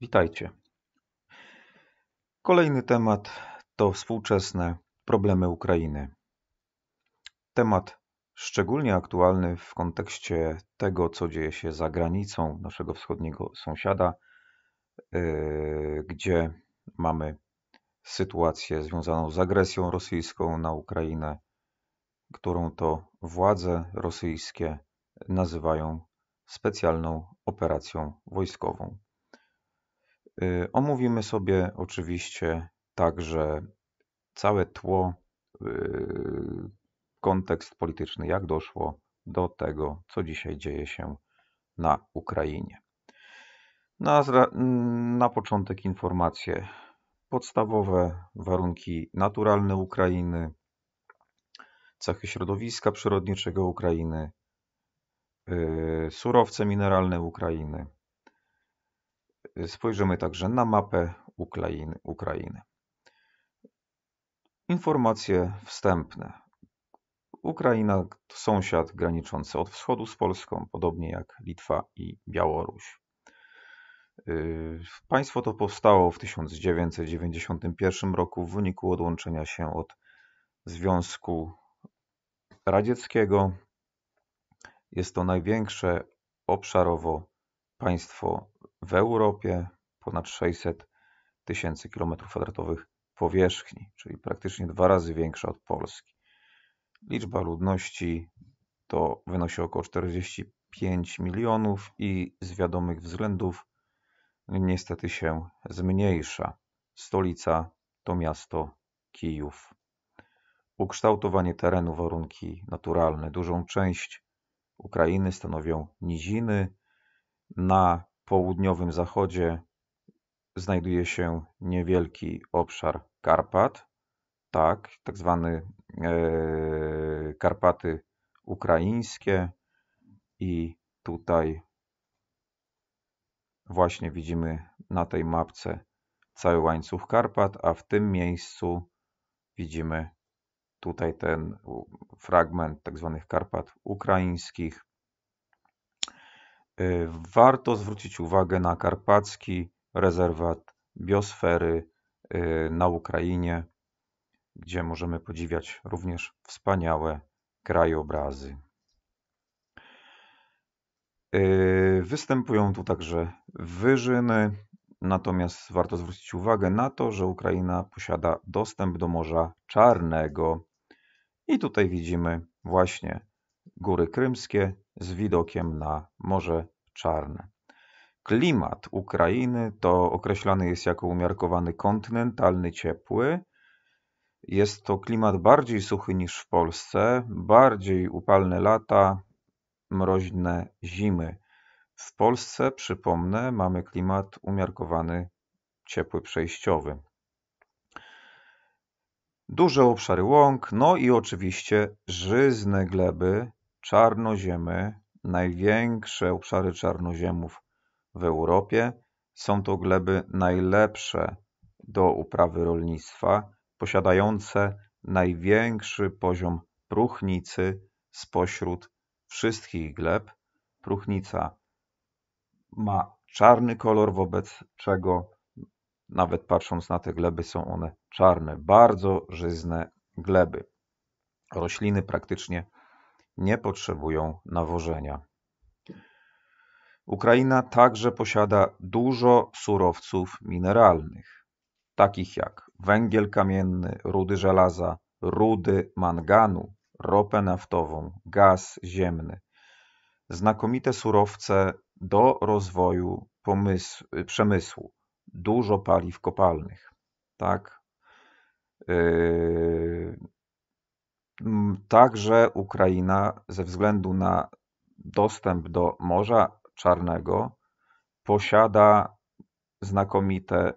Witajcie. Kolejny temat to współczesne problemy Ukrainy. Temat szczególnie aktualny w kontekście tego, co dzieje się za granicą naszego wschodniego sąsiada, yy, gdzie mamy sytuację związaną z agresją rosyjską na Ukrainę, którą to władze rosyjskie nazywają specjalną operacją wojskową. Y, omówimy sobie oczywiście także całe tło, y, kontekst polityczny, jak doszło do tego, co dzisiaj dzieje się na Ukrainie. Na, na początek informacje podstawowe, warunki naturalne Ukrainy, cechy środowiska przyrodniczego Ukrainy, y, surowce mineralne Ukrainy, Spojrzymy także na mapę Ukrainy. Informacje wstępne. Ukraina to sąsiad graniczący od wschodu z Polską, podobnie jak Litwa i Białoruś. Y, państwo to powstało w 1991 roku w wyniku odłączenia się od Związku Radzieckiego. Jest to największe obszarowo państwo w Europie ponad 600 tysięcy kilometrów kwadratowych powierzchni, czyli praktycznie dwa razy większa od Polski. Liczba ludności to wynosi około 45 milionów i z wiadomych względów niestety się zmniejsza. Stolica to miasto Kijów. Ukształtowanie terenu, warunki naturalne. Dużą część Ukrainy stanowią niziny. Na południowym zachodzie znajduje się niewielki obszar Karpat, tak, tak zwane Karpaty ukraińskie i tutaj właśnie widzimy na tej mapce cały łańcuch Karpat, a w tym miejscu widzimy tutaj ten fragment tak zwanych Karpat ukraińskich E, warto zwrócić uwagę na karpacki rezerwat biosfery e, na Ukrainie, gdzie możemy podziwiać również wspaniałe krajobrazy. E, występują tu także wyżyny, natomiast warto zwrócić uwagę na to, że Ukraina posiada dostęp do Morza Czarnego. I tutaj widzimy właśnie Góry Krymskie z widokiem na Morze Czarne. Klimat Ukrainy to określany jest jako umiarkowany kontynentalny ciepły. Jest to klimat bardziej suchy niż w Polsce, bardziej upalne lata, mroźne zimy. W Polsce, przypomnę, mamy klimat umiarkowany, ciepły, przejściowy. Duże obszary łąk, no i oczywiście żyzne gleby, czarnoziemy, największe obszary czarnoziemów w Europie. Są to gleby najlepsze do uprawy rolnictwa, posiadające największy poziom próchnicy spośród wszystkich gleb. Próchnica ma czarny kolor, wobec czego nawet patrząc na te gleby są one czarne. Bardzo żyzne gleby. Rośliny praktycznie nie potrzebują nawożenia. Ukraina także posiada dużo surowców mineralnych, takich jak węgiel kamienny, rudy żelaza, rudy manganu, ropę naftową, gaz ziemny. Znakomite surowce do rozwoju pomysł, przemysłu, dużo paliw kopalnych. Tak? Yy, Także Ukraina ze względu na dostęp do Morza Czarnego posiada znakomite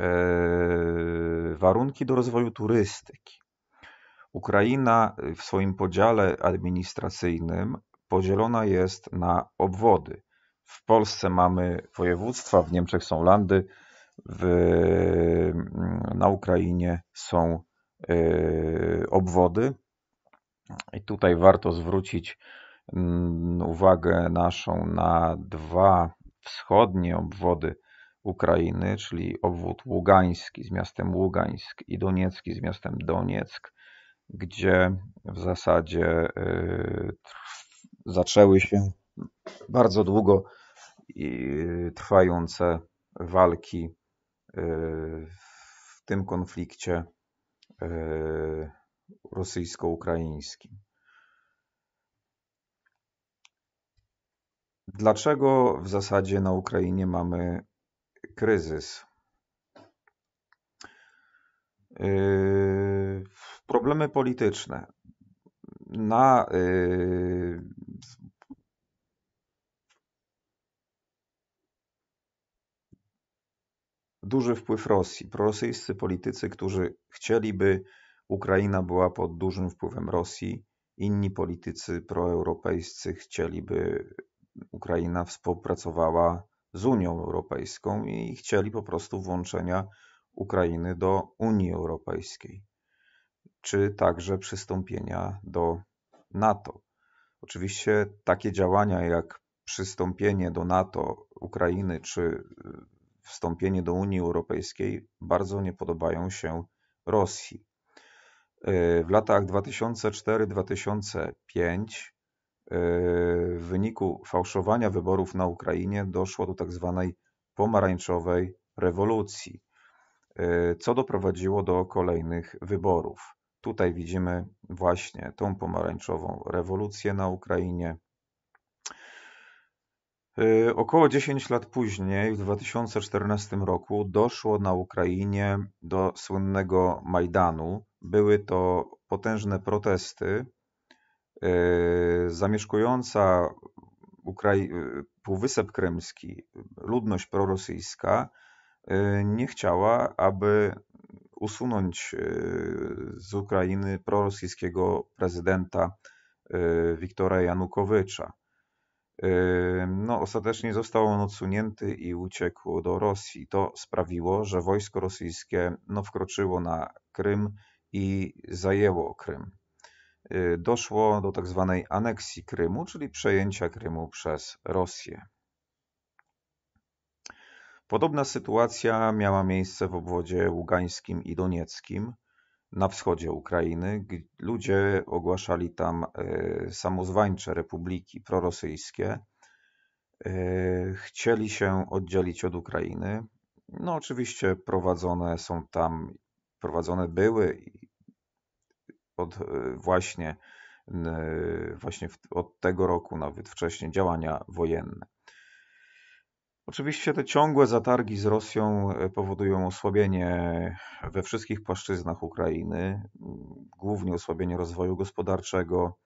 e, warunki do rozwoju turystyki. Ukraina w swoim podziale administracyjnym podzielona jest na obwody. W Polsce mamy województwa, w Niemczech są landy, w, na Ukrainie są Y, obwody. I tutaj warto zwrócić mm, uwagę naszą na dwa wschodnie obwody Ukrainy, czyli obwód Ługański z miastem Ługańsk i Doniecki z miastem Donieck, gdzie w zasadzie y, zaczęły się bardzo długo y, trwające walki w tym konflikcie E, rosyjsko-ukraińskim. Dlaczego w zasadzie na Ukrainie mamy kryzys? E, problemy polityczne. Na e, duży wpływ Rosji. Prorosyjscy politycy, którzy chcieliby, Ukraina była pod dużym wpływem Rosji, inni politycy proeuropejscy chcieliby, Ukraina współpracowała z Unią Europejską i chcieli po prostu włączenia Ukrainy do Unii Europejskiej, czy także przystąpienia do NATO. Oczywiście takie działania jak przystąpienie do NATO Ukrainy czy wstąpienie do Unii Europejskiej bardzo nie podobają się Rosji. Yy, w latach 2004-2005 yy, w wyniku fałszowania wyborów na Ukrainie doszło do tak zwanej pomarańczowej rewolucji, yy, co doprowadziło do kolejnych wyborów. Tutaj widzimy właśnie tą pomarańczową rewolucję na Ukrainie, Y, około 10 lat później, w 2014 roku, doszło na Ukrainie do słynnego Majdanu. Były to potężne protesty. Y, zamieszkująca Ukrai y, Półwysep Krymski, ludność prorosyjska, nie chciała, aby usunąć z Ukrainy prorosyjskiego prezydenta Wiktora Janukowycza. Yy, no, ostatecznie został on odsunięty i uciekł do Rosji. To sprawiło, że wojsko rosyjskie no, wkroczyło na Krym i zajęło Krym. Yy, doszło do tak zwanej aneksji Krymu, czyli przejęcia Krymu przez Rosję. Podobna sytuacja miała miejsce w obwodzie ługańskim i donieckim na wschodzie Ukrainy. Ludzie ogłaszali tam e, samozwańcze republiki prorosyjskie. E, chcieli się oddzielić od Ukrainy. No, oczywiście prowadzone są tam, prowadzone były od e, właśnie, właśnie od tego roku, nawet wcześniej, działania wojenne. Oczywiście te ciągłe zatargi z Rosją e, powodują osłabienie we wszystkich płaszczyznach Ukrainy, mm, głównie osłabienie rozwoju gospodarczego.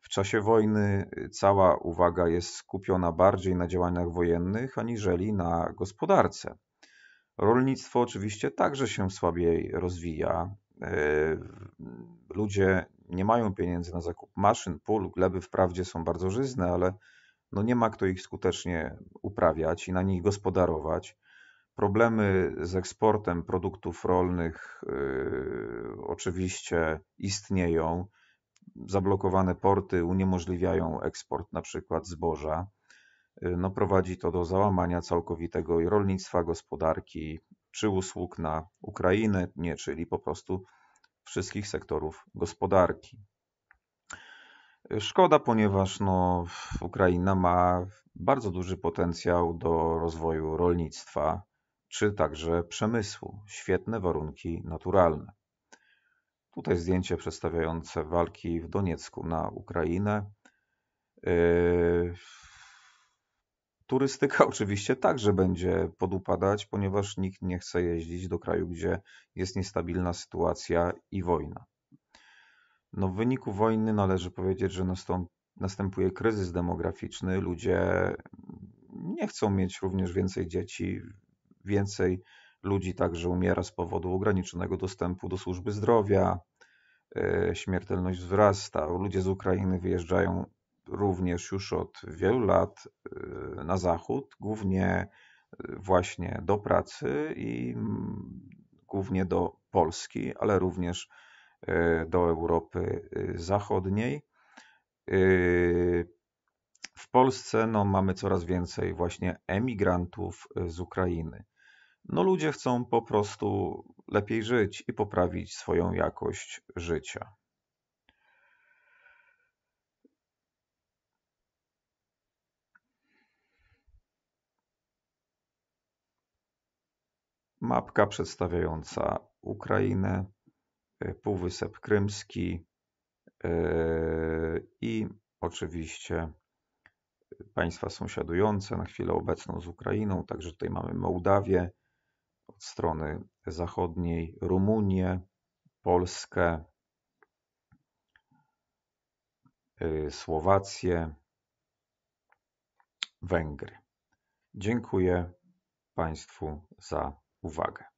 W czasie wojny e, cała uwaga jest skupiona bardziej na działaniach wojennych aniżeli na gospodarce. Rolnictwo oczywiście także się słabiej rozwija. E, ludzie nie mają pieniędzy na zakup maszyn, pól, gleby wprawdzie są bardzo żyzne, ale no nie ma kto ich skutecznie uprawiać i na nich gospodarować. Problemy z eksportem produktów rolnych yy, oczywiście istnieją. Zablokowane porty uniemożliwiają eksport na przykład zboża. Yy, no prowadzi to do załamania całkowitego rolnictwa, gospodarki czy usług na Ukrainę, nie, czyli po prostu wszystkich sektorów gospodarki. Szkoda, ponieważ no, Ukraina ma bardzo duży potencjał do rozwoju rolnictwa, czy także przemysłu. Świetne warunki naturalne. Tutaj zdjęcie przedstawiające walki w Doniecku na Ukrainę. Yy, turystyka oczywiście także będzie podupadać, ponieważ nikt nie chce jeździć do kraju, gdzie jest niestabilna sytuacja i wojna. No, w wyniku wojny należy powiedzieć, że nastąp, następuje kryzys demograficzny. Ludzie nie chcą mieć również więcej dzieci, więcej ludzi także umiera z powodu ograniczonego dostępu do służby zdrowia, y, śmiertelność wzrasta. Ludzie z Ukrainy wyjeżdżają również już od wielu lat y, na zachód, głównie y, właśnie do pracy i mm, głównie do Polski, ale również E, do Europy e, Zachodniej. E, w Polsce no, mamy coraz więcej właśnie emigrantów z Ukrainy. No, ludzie chcą po prostu lepiej żyć i poprawić swoją jakość życia. Mapka przedstawiająca Ukrainę. E, Półwysep Krymski e, i oczywiście państwa sąsiadujące na chwilę obecną z Ukrainą. Także tutaj mamy Mołdawię od strony zachodniej, Rumunię, Polskę, e, Słowację, Węgry. Dziękuję Państwu za uwagę.